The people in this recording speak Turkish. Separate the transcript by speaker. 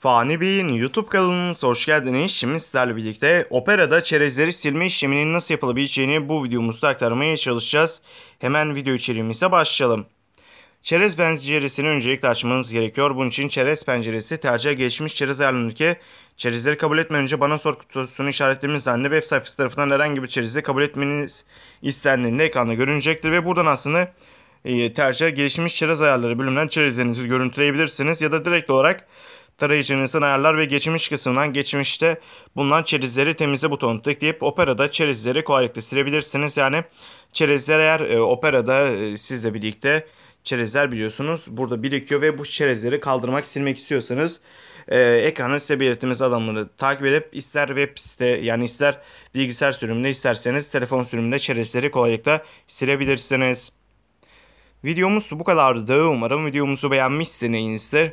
Speaker 1: Fani Bey'in YouTube kanalına hoş geldiniz. Şimdi sizlerle birlikte operada çerezleri silme işleminin nasıl yapılabileceğini bu videomuzda aktarmaya çalışacağız. Hemen video içeriğimize başlayalım. Çerez penceresini öncelikle açmanız gerekiyor. Bunun için çerez penceresi tercih geçmiş çerez ayarlanırken çerezleri kabul etmeden önce bana sor kutusunu işaretlemenizden de web sayfası tarafından herhangi bir çerezi kabul etmeniz istendiğinde ekranda görünecektir ve buradan aslında e, tercih gelişmiş çerez ayarları bölümünden çerezlerinizi görüntüleyebilirsiniz ya da direkt olarak Tarayıcınızın ayarlar ve geçmiş kısmından geçmişte bulunan çerezleri temizle butonu tıklayıp operada çerezleri kolaylıkla silebilirsiniz. Yani çerezler eğer e, operada e, sizle birlikte çerezler biliyorsunuz burada birikiyor ve bu çerezleri kaldırmak silmek istiyorsanız e, ekranı size belirttiğimiz adamları takip edip ister web site yani ister bilgisayar sürümünde isterseniz telefon sürümünde çerezleri kolaylıkla silebilirsiniz. Videomuz bu kadardı. Umarım videomuzu beğenmişsinizdir.